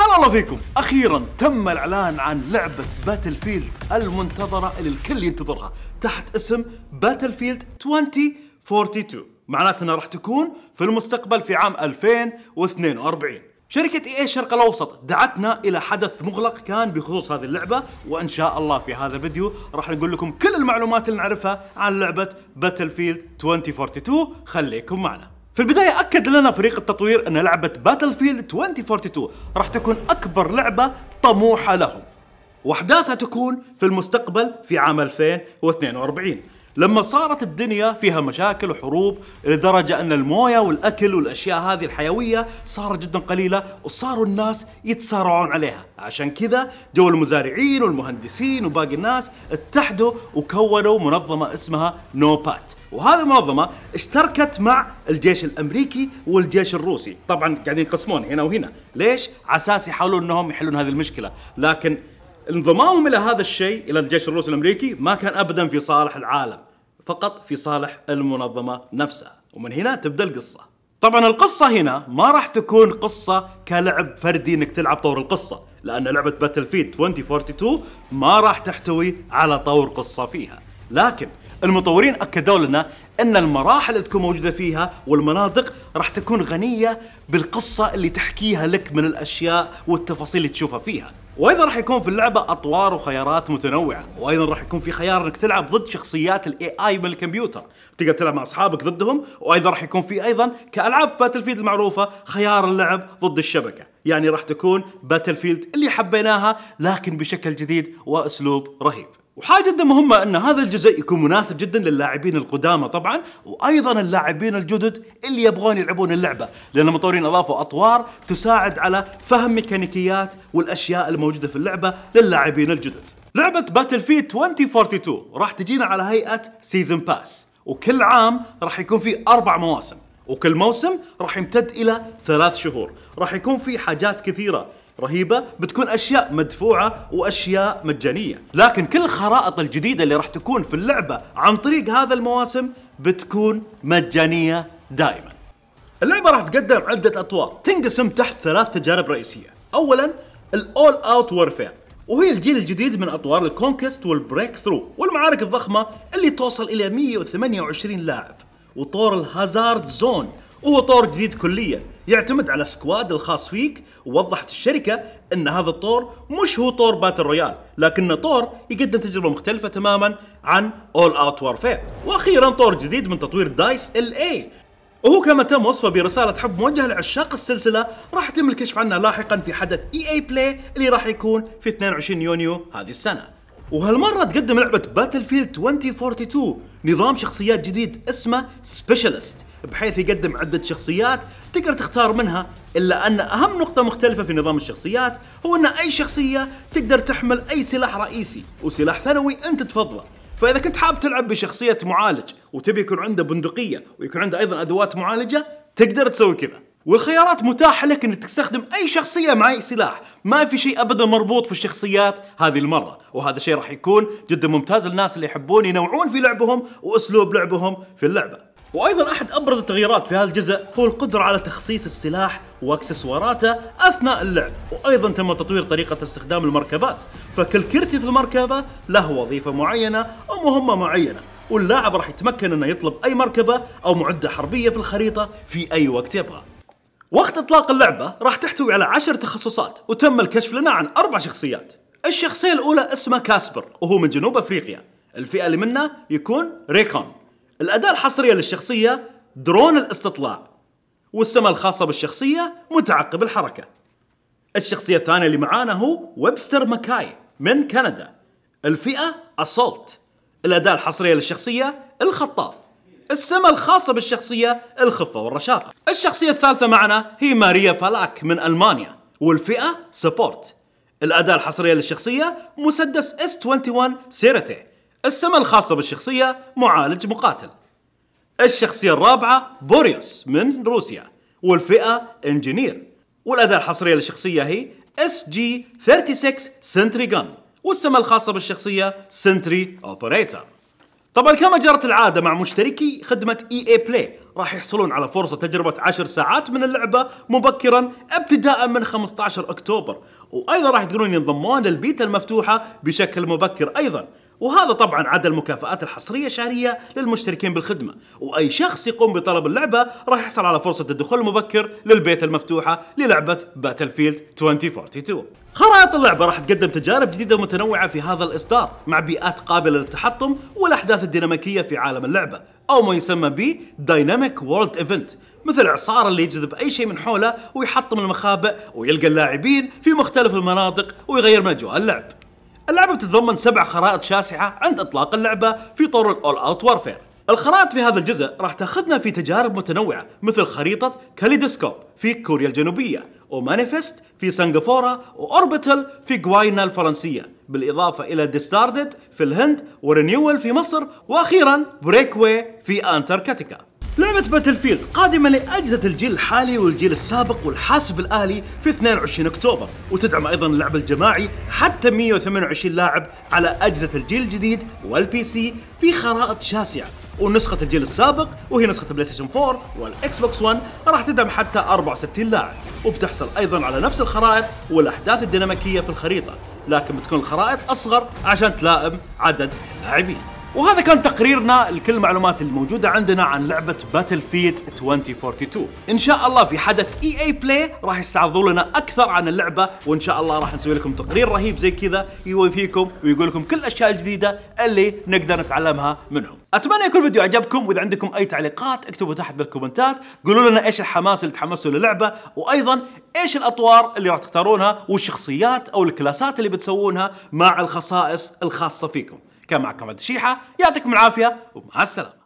هلا الله فيكم اخيرا تم الاعلان عن لعبه باتل فيلد المنتظره اللي الكل ينتظرها تحت اسم باتل فيلد 2042 معناته انها راح تكون في المستقبل في عام 2042 شركة اي اي الشرق الاوسط دعتنا الى حدث مغلق كان بخصوص هذه اللعبة وان شاء الله في هذا الفيديو راح نقول لكم كل المعلومات اللي نعرفها عن لعبة باتل فيلد 2042 خليكم معنا في البداية أكد لنا فريق التطوير أن لعبة باتل فيلد 2042 راح تكون أكبر لعبة طموحة لهم وأحداثها تكون في المستقبل في عام 2042 لما صارت الدنيا فيها مشاكل وحروب لدرجة أن الموية والأكل والأشياء هذه الحيوية صارت جدا قليلة وصاروا الناس يتسارعون عليها عشان كذا جو المزارعين والمهندسين وباقي الناس اتحدوا وكونوا منظمة اسمها نوبات وهذه المنظمة اشتركت مع الجيش الامريكي والجيش الروسي، طبعا قاعدين يقسمون هنا وهنا، ليش؟ على اساس يحاولون انهم يحلون هذه المشكلة، لكن انضمامهم الى هذا الشيء الى الجيش الروسي الامريكي ما كان ابدا في صالح العالم فقط في صالح المنظمه نفسها ومن هنا تبدا القصه طبعا القصة هنا ما راح تكون قصة كلعب فردي انك تلعب طور القصة لان لعبة باتل فيد 2042 ما راح تحتوي على طور قصة فيها لكن المطورين اكدوا لنا ان المراحل اللي تكون موجوده فيها والمناطق راح تكون غنيه بالقصه اللي تحكيها لك من الاشياء والتفاصيل اللي تشوفها فيها وايضا راح يكون في اللعبه اطوار وخيارات متنوعه وايضا راح يكون في خيار انك تلعب ضد شخصيات الاي اي من الكمبيوتر تقدر تلعب مع اصحابك ضدهم وايضا راح يكون في ايضا كالعاب باتل فيلد المعروفه خيار اللعب ضد الشبكه يعني راح تكون باتل فيلد اللي حبيناها لكن بشكل جديد واسلوب رهيب وحاجه جدا مهمه ان هذا الجزء يكون مناسب جدا للاعبين القدامى طبعا وايضا اللاعبين الجدد اللي يبغون يلعبون اللعبه لان المطورين اضافوا اطوار تساعد على فهم ميكانيكيات والاشياء الموجوده في اللعبه للاعبين الجدد. لعبه باتل فيد 2042 راح تجينا على هيئه سيزون باس وكل عام راح يكون في اربع مواسم وكل موسم راح يمتد الى ثلاث شهور راح يكون في حاجات كثيره رهيبه بتكون اشياء مدفوعه واشياء مجانيه لكن كل الخرائط الجديده اللي راح تكون في اللعبه عن طريق هذا المواسم بتكون مجانيه دائما اللعبه راح تقدم عده اطوار تنقسم تحت ثلاث تجارب رئيسيه اولا الاول اوت وورفير وهي الجيل الجديد من اطوار الكونكست والبريك ثرو والمعارك الضخمه اللي توصل الى 128 لاعب وطور الهازارد زون وهو طور جديد كليا يعتمد على سكواد الخاص فيك ووضحت الشركة أن هذا الطور مش هو طور باتل رويال لكنه طور يقدم تجربة مختلفة تماما عن أول أوت Warfare وأخيرا طور جديد من تطوير دايس ال اي وهو كما تم وصفه برسالة حب موجهة لعشاق السلسلة راح يتم الكشف عنها لاحقا في حدث اي اي بلاي اللي راح يكون في 22 يونيو هذه السنة وهالمرة تقدم لعبة باتل فيلد 2042 نظام شخصيات جديد اسمه سبيشالست بحيث يقدم عدة شخصيات تقدر تختار منها إلا أن أهم نقطة مختلفة في نظام الشخصيات هو أن أي شخصية تقدر تحمل أي سلاح رئيسي وسلاح ثانوي أنت تفضله فإذا كنت حاب تلعب بشخصية معالج وتبي يكون عنده بندقية ويكون عنده أيضا أدوات معالجة تقدر تسوي كذا والخيارات متاحة لك انك تستخدم اي شخصية مع اي سلاح، ما في شيء ابدا مربوط في الشخصيات هذه المرة، وهذا الشيء راح يكون جدا ممتاز للناس اللي يحبون ينوعون في لعبهم واسلوب لعبهم في اللعبة. وايضا احد ابرز التغييرات في هذا الجزء هو القدره على تخصيص السلاح واكسسواراته اثناء اللعب، وايضا تم تطوير طريقه استخدام المركبات، فكل كرسي في المركبه له وظيفه معينه او مهمه معينه، واللاعب راح يتمكن انه يطلب اي مركبه او معده حربيه في الخريطه في اي وقت يبغى. وقت اطلاق اللعبه راح تحتوي على عشر تخصصات وتم الكشف لنا عن اربع شخصيات. الشخصيه الاولى اسمه كاسبر وهو من جنوب افريقيا، الفئه اللي منه يكون ريكون الأداة الحصرية للشخصية درون الاستطلاع والسمة الخاصة بالشخصية متعقب الحركة الشخصية الثانية اللي معانا هو ويبستر ماكاي من كندا الفئة أسولت الأداة الحصرية للشخصية الخطاف السمة الخاصة بالشخصية الخفة والرشاقة الشخصية الثالثة معنا هي ماريا فالاك من ألمانيا والفئة سبورت الأداة الحصرية للشخصية مسدس S21 سيرتي السمة الخاصة بالشخصية معالج مقاتل الشخصية الرابعة بوريوس من روسيا والفئة انجينير والأداة الحصرية للشخصية هي اس جي 36 سنتري جن والسمة الخاصة بالشخصية سنتري اوبريتر طبعا كما جرت العادة مع مشتركي خدمة اي اي بلاي راح يحصلون على فرصة تجربة 10 ساعات من اللعبة مبكرا ابتداء من 15 اكتوبر وايضا راح يقدرون ينضمون للبيتا المفتوحة بشكل مبكر ايضا وهذا طبعا عدا المكافآت الحصرية الشهرية للمشتركين بالخدمة وأي شخص يقوم بطلب اللعبة راح يحصل على فرصة الدخول المبكر للبيت المفتوحة للعبة باتل فيلد 2042 خرائط اللعبة راح تقدم تجارب جديدة ومتنوعة في هذا الإصدار مع بيئات قابلة للتحطم والأحداث الديناميكية في عالم اللعبة أو ما يسمى ب Dynamic World Event مثل إعصار اللي يجذب أي شيء من حوله ويحطم المخابئ ويلقى اللاعبين في مختلف المناطق ويغير من أجواء اللعب اللعبة بتتضمن سبع خرائط شاسعة عند إطلاق اللعبة في طور الأول أوت وارفير الخرائط في هذا الجزء راح تاخذنا في تجارب متنوعة مثل خريطة كاليدوسكوب في كوريا الجنوبية ومانيفست في سنغافورة وأوربيتال في غواينا الفرنسية بالإضافة إلى ديستاردد في الهند ورينيول في مصر وأخيرا بريكوي في أنتاركتيكا لعبة باتل فيلد قادمة لأجهزة الجيل الحالي والجيل السابق والحاسب الآلي في 22 أكتوبر وتدعم أيضا اللعب الجماعي حتى 128 لاعب على أجهزة الجيل الجديد والبي سي في خرائط شاسعة ونسخة الجيل السابق وهي نسخة بلاي ستيشن 4 والإكس بوكس 1 راح تدعم حتى 64 لاعب وبتحصل أيضا على نفس الخرائط والأحداث الديناميكية في الخريطة لكن بتكون الخرائط أصغر عشان تلائم عدد اللاعبين وهذا كان تقريرنا لكل المعلومات الموجودة عندنا عن لعبة باتل فيلد 2042 إن شاء الله في حدث اي اي بلاي راح يستعرضوا لنا أكثر عن اللعبة وإن شاء الله راح نسوي لكم تقرير رهيب زي كذا يوفيكم ويقول لكم كل الأشياء الجديدة اللي نقدر نتعلمها منهم اتمنى يكون الفيديو عجبكم واذا عندكم اي تعليقات اكتبوا تحت بالكومنتات قولوا لنا ايش الحماس اللي تحمستوا للعبه وايضا ايش الاطوار اللي راح تختارونها والشخصيات او الكلاسات اللي بتسوونها مع الخصائص الخاصه فيكم كان معكم عبد الشيحه يعطيكم العافيه ومع السلامه